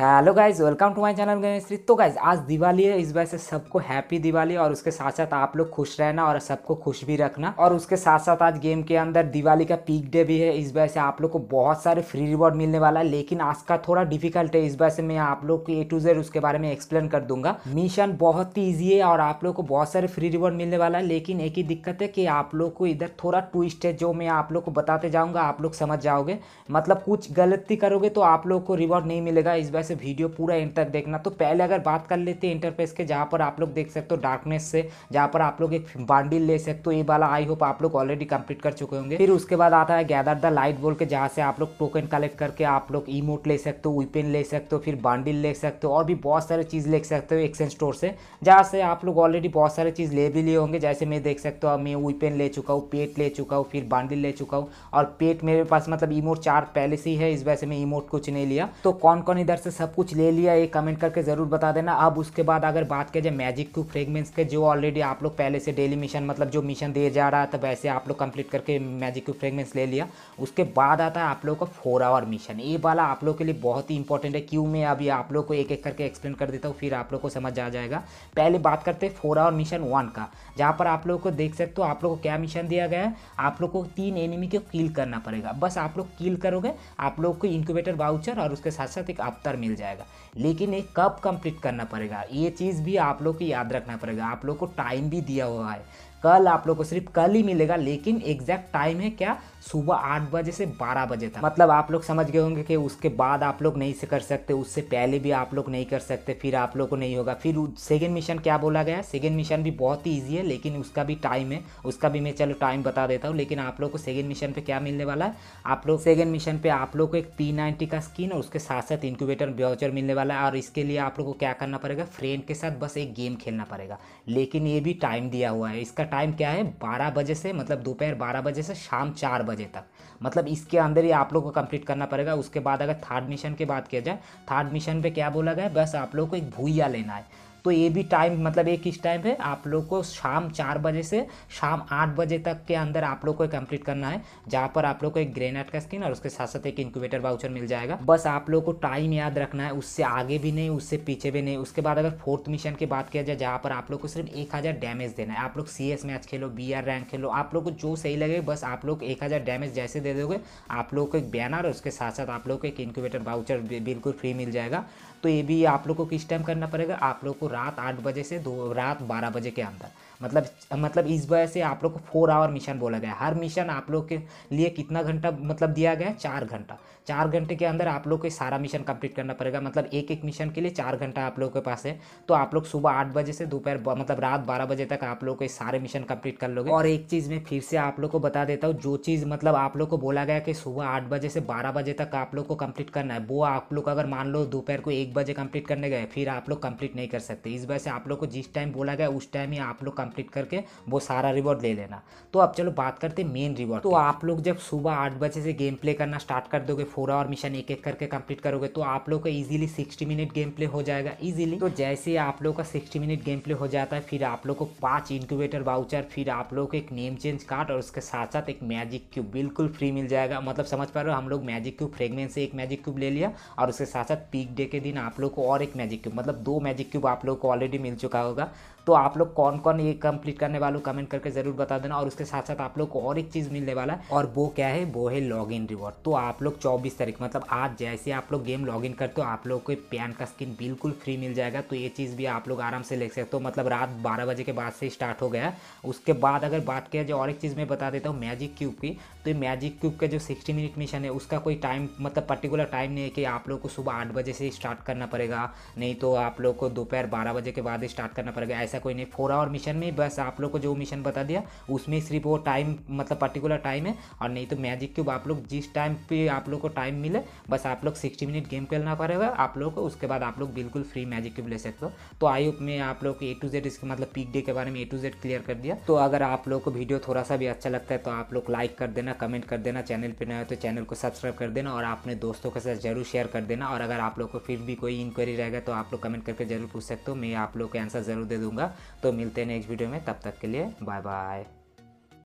hello guys welcome to my channel मिस्त्री तो guys आज दिवाली है इस वजह से सबको हैप्पी दिवाली और उसके साथ साथ आप लोग खुश रहना और सबको खुश भी रखना और उसके साथ साथ आज गेम के अंदर दिवाली का पीक डे भी है इस वजह से आप लोग को बहुत सारे फ्री रिवॉर्ड मिलने वाला है लेकिन आज का थोड़ा डिफिकल्ट है इस वजह से मैं आप लोग को ए टू जेड उसके बारे में एक्सप्लेन कर दूंगा मिशन बहुत ही ईजी है और आप लोग को बहुत सारे फ्री रिवॉर्ड मिलने वाला है लेकिन एक ही दिक्कत है कि आप लोग को इधर थोड़ा ट्विस्ट है जो मैं आप लोग को बताते जाऊँगा आप लोग समझ जाओगे मतलब कुछ गलती करोगे तो आप लोग को रिवॉर्ड नहीं मिलेगा इस वजह से वीडियो पूरा एंड तक देखना तो पहले अगर बात कर लेते हैं इंटरफेस के जहाँ पर आप लोग देख सकते हो डार्कनेस से जहाँ पर आप लोग एक बांडिल ले सकते हो ये वाला आई होप आप लोग ऑलरेडी कंप्लीट कर चुके होंगे फिर उसके बाद आता है गैदर द लाइट बोल के जहाँ से आप लोग टोकन कलेक्ट करके आप लोग इमोट ले सकते हो वीपेन ले सकते हो फिर बांडिल ले सकते हो और भी बहुत सारे चीज़ ले सकते हो एक्सचेंज स्टोर से जहाँ से आप लोग ऑलरेडी बहुत सारे चीज़ ले भी लिए होंगे जैसे मैं देख सकते हो मैं वीपेन ले चुका हूँ पेट ले चुका हूँ फिर बांडिल ले चुका हूँ और पेट मेरे पास मतलब ईमोट चार पहले से ही है इस वजह से मैं ईमोट कुछ नहीं लिया तो कौन कौन इधर से से सब कुछ ले लिया ये कमेंट करके ज़रूर बता देना अब उसके बाद अगर बात किया जाए मैजिक क्यू फ्रेगमेंट्स के जो ऑलरेडी आप लोग पहले से डेली मिशन मतलब जो मिशन दे जा रहा था वैसे आप लोग कंप्लीट करके मैजिक क्यू फ्रेगमेंट्स ले लिया उसके बाद आता है आप लोग का फोर आवर मिशन ये वाला आप लोग के लिए बहुत ही इंपॉर्टेंट है क्यों मैं अभी आप लोग को एक एक करके एक्सप्लेन कर देता हूँ फिर आप लोग को समझ आ जाएगा पहले बात करते हैं फोर आवर मिशन वन का जहाँ पर आप लोग को देख सकते हो आप लोग को क्या मिशन दिया गया है आप लोग को तीन एनिमी को किल करना पड़ेगा बस आप लोग किल करोगे आप लोग को इंक्यूबेटर बाउचर और उसके साथ साथ एक अवतर मिल जाएगा लेकिन ये कब कंप्लीट करना पड़ेगा ये चीज़ भी आप लोग को याद रखना पड़ेगा आप लोग को टाइम भी दिया हुआ है कल आप लोग को सिर्फ कल ही मिलेगा लेकिन एग्जैक्ट टाइम है क्या सुबह आठ बजे से बारह बजे तक मतलब आप लोग समझ गए होंगे कि उसके बाद आप लोग नहीं से कर सकते उससे पहले भी आप लोग नहीं कर सकते फिर आप लोग को नहीं होगा फिर सेकेंड मिशन क्या बोला गया सेकेंड मिशन भी बहुत ही ईजी है लेकिन उसका भी टाइम है उसका भी मैं चलो टाइम बता देता हूँ लेकिन आप लोग को सेकेंड मिशन पर क्या मिलने वाला है आप लोग सेकेंड मिशन पर आप लोग को एक पी नाइनटी का स्किन और उसके साथ साथ इंक्यूबेटर ब्याउचर मिलने वाला है और इसके लिए आप लोग को क्या करना पड़ेगा फ्रेंड के साथ बस एक गेम खेलना पड़ेगा लेकिन ये भी टाइम दिया हुआ है इसका टाइम क्या है बारह बजे से मतलब दोपहर बारह बजे से शाम चार बजे तक मतलब इसके अंदर ही आप लोग को कंप्लीट करना पड़ेगा उसके बाद अगर थर्ड मिशन की बात किया जाए थर्ड मिशन पे क्या बोला गया बस आप लोग को एक भूया लेना है तो ये भी टाइम मतलब एक किस टाइम है आप लोग को शाम चार बजे से शाम आठ बजे तक के अंदर आप लोग को कंप्लीट करना है जहाँ पर आप लोग को एक ग्रेनाइट का स्किन और उसके साथ साथ एक इंक्यूबेटर वाउचर मिल जाएगा बस आप लोग को टाइम याद रखना है उससे आगे भी नहीं उससे पीछे भी नहीं उसके बाद अगर फोर्थ मिशन की बात किया जाए जहाँ पर आप लोग को सिर्फ एक हज़ार डैमेज देना है आप लोग सी एस मैच खेलो बी आर रैंक खेलो आप लोग को जो सही लगे बस आप लोग एक हज़ार डैमेज जैसे दे दोगे आप लोग को एक बैनर और उसके साथ साथ आप लोग को एक इंक्यूबेटर बाउचर बिल्कुल फ्री मिल जाएगा तो ये भी आप लोग को किस टाइम करना पड़ेगा आप लोग को रात आठ बजे से दो रात बारह बजे के अंदर मतलब मतलब इस वजह से आप लोग को फोर आवर मिशन बोला गया हर मिशन आप लोग के लिए कितना घंटा मतलब दिया गया चार घंटा चार घंटे के अंदर आप लोग को सारा मिशन कंप्लीट करना पड़ेगा मतलब एक एक मिशन के लिए चार घंटा आप लोग के पास है तो आप लोग सुबह आठ बजे से दोपहर मतलब रात बारह बजे तक आप लोग को सारे मिशन कंप्लीट कर लोगे और एक चीज़ मैं फिर से आप लोग को बता देता हूँ जो चीज़ मतलब आप लोग को बोला गया कि सुबह आठ बजे से बारह बजे तक आप लोग को कंप्लीट करना है वो आप लोग अगर मान लो दोपहर को एक बजे कंप्लीट करने गए फिर आप लोग कंप्लीट नहीं कर सकते सकते इस वजह से आप लोग को जिस टाइम बोला गया उस टाइम ही आप लोग कंप्लीट करके वो सारा रिवॉर्ड ले लेना तो अब चलो बात करते हैं मेन रिवॉर्ड तो आप लोग जब सुबह आठ बजे से गेम प्ले करना स्टार्ट कर दोगे फोर आवर मिशन एक एक करके कंप्लीट करोगे तो आप लोग का easily sixty minute game play हो जाएगा इजिली तो जैसे ही आप लोग का सिक्सटी मिनट गेम प्ले हो जाता है फिर आप लोग को पांच इंक्यूबेटर बाउचर फिर आप लोग को एक नेम चेंज कार्ड और उसके साथ साथ एक मैजिक क्यूब बिल्कुल फ्री मिल जाएगा मतलब समझ पा रहे हो हम लोग मैजिक क्यूब फ्रेगमेंट से एक मैजिक क्यूब ले लिया और उसके साथ साथ पीक डे के दिन आप लोग को और एक मैजिक क्यूब मतलब दो मैजिक क्यूब आप लोग लोग को ऑलरेडी मिल चुका होगा तो आप लोग कौन कौन ये कंप्लीट करने वालों कमेंट करके ज़रूर बता देना और उसके साथ साथ आप लोग को और एक चीज़ मिलने वाला है और वो क्या है वो है लॉग इन रिवॉर्ड तो आप लोग 24 तारीख मतलब आज जैसे आप लोग गेम लॉग इन करते हो आप लोग को पैन का स्किन बिल्कुल फ्री मिल जाएगा तो ये चीज़ भी आप लोग आराम से ले सकते हो मतलब रात बारह बजे के बाद से स्टार्ट हो गया उसके बाद अगर बात किया जाए और एक चीज़ मैं बता देता हूँ मैजिक क्यूब की तो ये मैजिक क्यूब का जो सिक्सटी मिनट मिशन है उसका कोई टाइम मतलब पर्टिकुलर टाइम नहीं है कि आप लोग को सुबह आठ बजे से स्टार्ट करना पड़ेगा नहीं तो आप लोग को दोपहर बारह बजे के बाद स्टार्ट करना पड़ेगा ऐसा कोई नहीं फोर आवर मिशन में बस आप लोग को जो मिशन बता दिया उसमें सिर्फ वो टाइम मतलब पर्टिकुलर टाइम है और नहीं तो मैजिक क्यूब आप लोग जिस टाइम पे आप लोग को टाइम मिले बस आप लोग सिक्सटी मिनट गेम खेलना पड़ेगा आप लोग को उसके बाद आप लोग बिल्कुल फ्री मैजिक क्यूब ले सकते हो तो आई होप में आप लोग ए टू जेड इसके मतलब पीक डे के बारे में ए टू जेड क्लियर कर दिया तो अगर आप लोग को वीडियो थोड़ा सा भी अच्छा लगता है तो आप लोग लाइक कर देना कमेंट कर देना चैनल पर नया हो तो चैनल को सब्सक्राइब कर देना और अपने दोस्तों के साथ जरूर शेयर कर देना और अगर आप लोग को फिर भी कोई इंक्वायरी रहेगा तो आप लोग कमेंट करके जरूर पूछ सकते हो तो मैं आप लोग को आंसर ज़रूर दे दूंगा तो मिलते हैं नेक्स्ट वीडियो में तब तक के लिए बाय बाय